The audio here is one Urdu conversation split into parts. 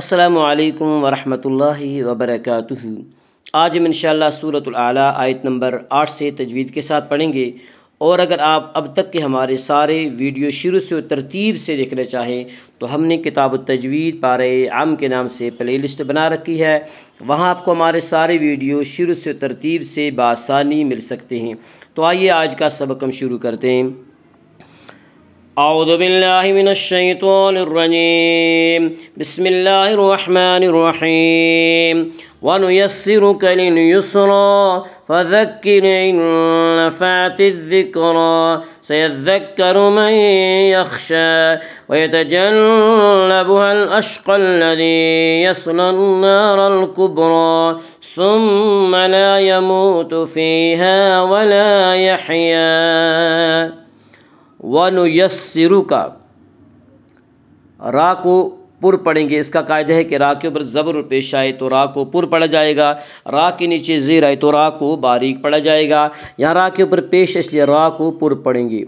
السلام علیکم ورحمۃ اللہ وبرکاتہ آج ہم انشاءاللہ شاء اللہ صورت العلیٰ آیت نمبر آٹھ سے تجوید کے ساتھ پڑھیں گے اور اگر آپ اب تک کے ہمارے سارے ویڈیو شروع سے ترتیب سے دیکھنا چاہیں تو ہم نے کتاب التجوید پارے عام کے نام سے پلے لسٹ بنا رکھی ہے وہاں آپ کو ہمارے سارے ویڈیو شروع سے ترتیب سے بآسانی مل سکتے ہیں تو آئیے آج کا سبق ہم شروع کرتے ہیں أعوذ بالله من الشيطان الرجيم بسم الله الرحمن الرحيم ونيسرك لليسرى فذكر إن نفعت الذكرى سيذكر من يخشى ويتجنبها الأشقى الذي يصلى النار الكبرى ثم لا يموت فيها ولا يحيا ون یس سرو کا را کو پر پڑیں گے اس کا قاعدہ ہے کہ را کے اوپر زبر پیش آئے تو را کو پر پڑا جائے گا را کے نیچے زیر آئے تو را کو باریک پڑا جائے گا یہاں را کے اوپر پیش اس لیے را کو پر پڑیں گے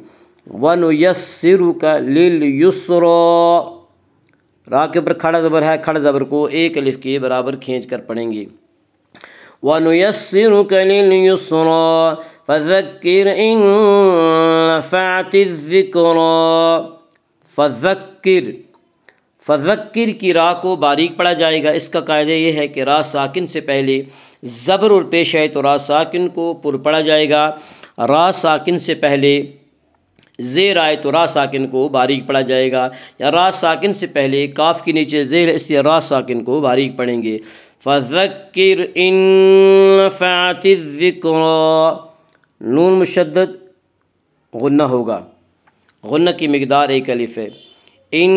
ون و یس سرو کا لل یسرو را کے اوپر کھڑا زبر ہے کھڑا زبر کو ایک الف کے برابر کھینچ کر پڑیں گے وَنُيَسِّرُكَ لِلْيُسْرَى فَذَكِّرْ نیو سنو الذِّكْرَى فَذَكِّرْ فذکر کی راہ کو باریک پڑھا جائے گا اس کا قاعدہ یہ ہے کہ را ساکن سے پہلے زبر اور پیش ہے تو ساکن کو پر پڑا جائے گا ساکن سے پہلے زیر آئے تو را ساکن کو باریک پڑھا جائے گا یا را ساکن سے پہلے کاف کے نیچے زیر اس لیے را ساکن کو باریک پڑیں گے ان نفعت الذکر نون مشدد غنہ ہوگا غنہ کی مقدار ایک علیف ہے ان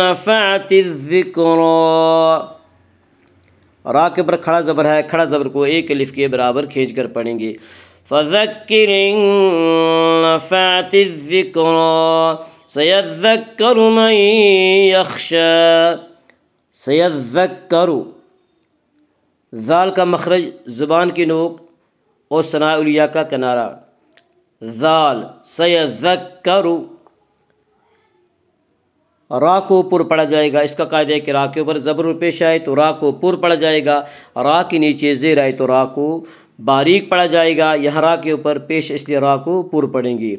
نفعت الذکر را کے اوپر کھڑا زبر ہے کھڑا زبر کو ایک الف کے برابر کھینچ کر پڑھیں گے فذکر ان نفعت الذکر ذکر من ذک سیدذکر ذال کا مخرج زبان کی نوک اور ثناء الیا کا کنارہ ذال سیا را کو پر پڑا جائے گا اس کا قاعدہ کہ را کے اوپر زبر پیش آئے تو را کو پر پڑا جائے گا را کے نیچے زیر آئے تو را کو باریک پڑا جائے گا یہاں را کے اوپر پیش اس لیے را کو پر پڑیں گی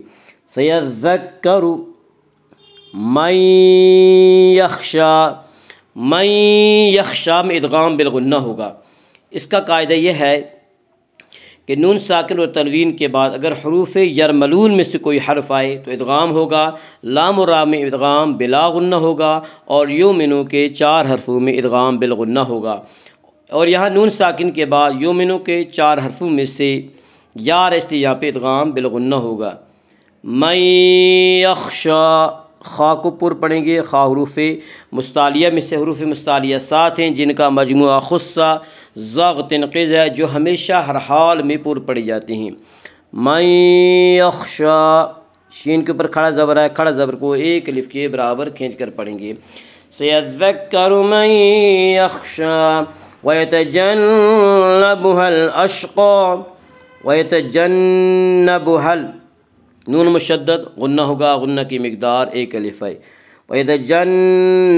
سیا زکر میں یکشاہ میں میں ادغام بالغنہ ہوگا اس کا قاعدہ یہ ہے کہ نون ساکن اور تنوین کے بعد اگر حروف یرملون میں سے کوئی حرف آئے تو ادغام ہوگا لام و رام میں ادغام بلاغنہ ہوگا اور یومنو کے چار حرفوں میں ادغام بلغنہ ہوگا اور یہاں نون ساکن کے بعد یومنو کے چار حرفوں میں سے یار یہاں پہ ادغام بلغنہ ہوگا میں اقشا خواہ کو پر پڑھیں گے خواہ حروف مستعلیہ میں سے حروف مستعلیہ ساتھ ہیں جن کا مجموعہ خصہ ذوق تنقض ہے جو ہمیشہ ہر حال میں پر پڑھی جاتی ہیں میں اخشا شین کے اوپر کھڑا زبر ہے کھڑا زبر کو ایک کے برابر کھینچ کر پڑھیں گے سید میں اخشا ویت جن بحل اشق ویت جن نون مشدد غنہ ہوگا غنہ کی مقدار ایک الف ہے وحید جن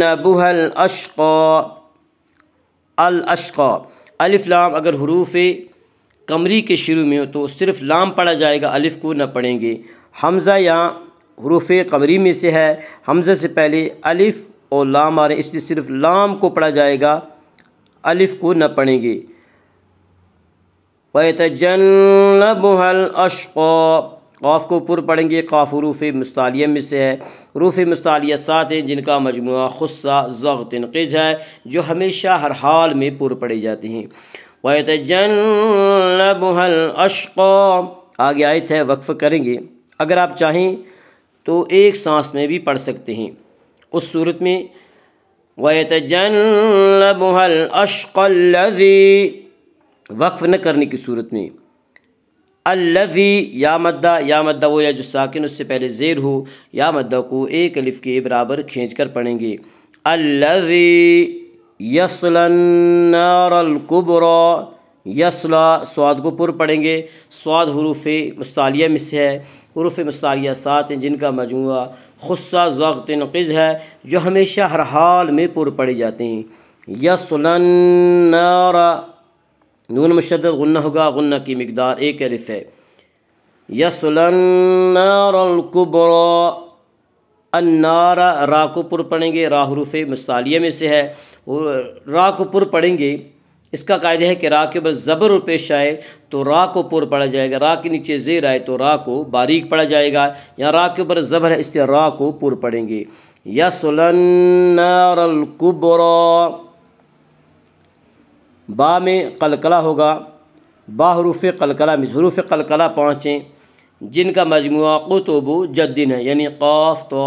الْأَشْقَى الف لام اگر حروف قمری کے شروع میں ہو تو صرف لام پڑھا جائے گا الف کو نہ پڑھیں گے حمزہ یہاں حروف قمری میں سے ہے حمزہ سے پہلے الف اور لام آ رہے اس لیے صرف لام کو پڑھا جائے گا الف کو نہ پڑھیں گے وَيَتَجَنَّبُهَا جن قوف کو پر پڑھیں گے قوف روف مستعلیہ میں سے ہے روف مستعلیہ سات ہیں جن کا مجموعہ خصہ ذوق تنقج ہے جو ہمیشہ ہر حال میں پر پڑھے جاتی ہیں وَيَتَجَنَّبُهَا الْأَشْقَى آگے آیت ہے وقف کریں گے اگر آپ چاہیں تو ایک سانس میں بھی پڑھ سکتے ہیں اس صورت میں وَيَتَجَنَّبُهَا الْأَشْقَى الَّذِي وقف نہ کرنے کی صورت میں اللزی یا مدہ یا مدہ وہ یا جو ساکن اس سے پہلے زیر ہو یا مدہ کو ایک علف کے برابر کھینچ کر پڑھیں گے یسلا نار رقب یسلا سواد کو پر پڑھیں گے سواد حروف میں سے ہے حروف مستالیہ ساتھ ہیں جن کا مجموعہ خصہ زغت نقض ہے جو ہمیشہ ہر حال میں پر پڑی جاتے ہیں یسلا ن نون مشدد غنہ ہوگا غنہ کی مقدار ایک عرف ہے یسلاََََََََََََََََََََ رقب النار را کو پر پڑھیں گے را حروف مستعلیہ میں سے ہے را کو پر پڑھیں گے اس کا قاعدہ ہے کہ را کے بعد زبر اور پیش آئے تو را کو پر پڑھا جائے گا را کے نیچے زیر آئے تو را کو باریک پڑھا جائے گا یا را کے اوپر زبر ہے اس لیے را کو پر پڑھیں گے یسلاکب ر با میں قلقلہ ہوگا با حروف قلقلہ میں حروف قلقلہ پہنچیں جن کا مجموعہ قطب جدن ہے یعنی قاف تو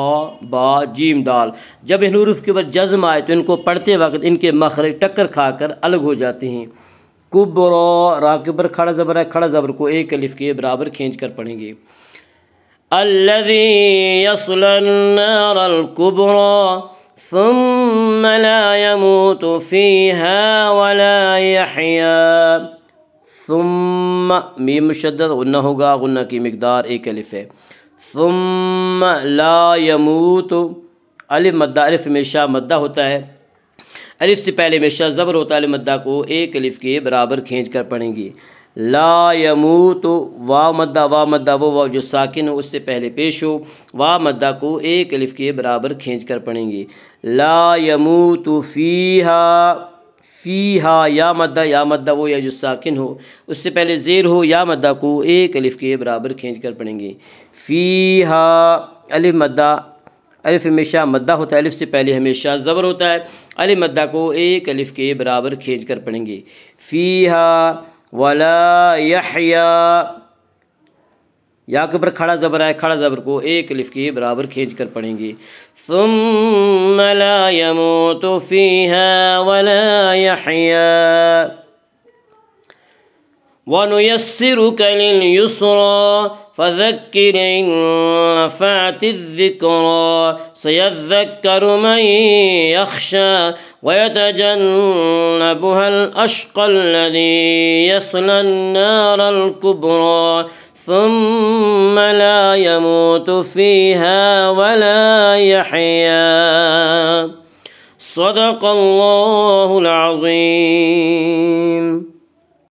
با جیم دال جب ان حروف کے اوپر جزم آئے تو ان کو پڑھتے وقت ان کے مخرج ٹکر کھا کر الگ ہو جاتے ہیں قبر کے اوپر کھڑا زبر ہے کھڑا زبر کو ایک الف کے برابر کھینچ کر پڑھیں گے قبر ثم لا يموت فيها ولا يحيا ثم میم مشدد غنہ ہوگا غنہ کی مقدار ایک الف ہے ثم لا یموت الف مدہ الف ہمیشہ مدہ ہوتا ہے الف سے پہلے ہمیشہ زبر ہوتا مدہ کو ایک الف کے برابر کھینچ کر پڑھیں گی لا یمو تو مدہ وا مدہ وہ و جو ساکن ہو اس سے پہلے پیش ہو وا مدہ کو ایک الف کے برابر کھینچ کر پڑھیں گے لا یمو تو فیہا ہا یا مدہ یا مدہ وہ یا جو ساکن ہو اس سے پہلے زیر ہو یا مدہ کو ایک الف کے برابر کھینچ کر پڑھیں گے فیہا الف مدہ الف ہمیشہ مدہ ہوتا ہے الف سے پہلے ہمیشہ زبر ہوتا ہے الف مدہ کو ایک الف کے برابر کھینچ کر پڑھیں گے فیہا یحیا یا کے اوپر کھڑا زبر ہے کھڑا زبر کو ایک کی برابر کھینچ کر پڑھیں گی ثم لا یموت فیها ولا يحيا ونيسرك لليسرى فذكر إن نفعت الذكرى سيذكر من يخشى ويتجنبها الأشقى الذي يصلى النار الكبرى ثم لا يموت فيها ولا يحيا صدق الله العظيم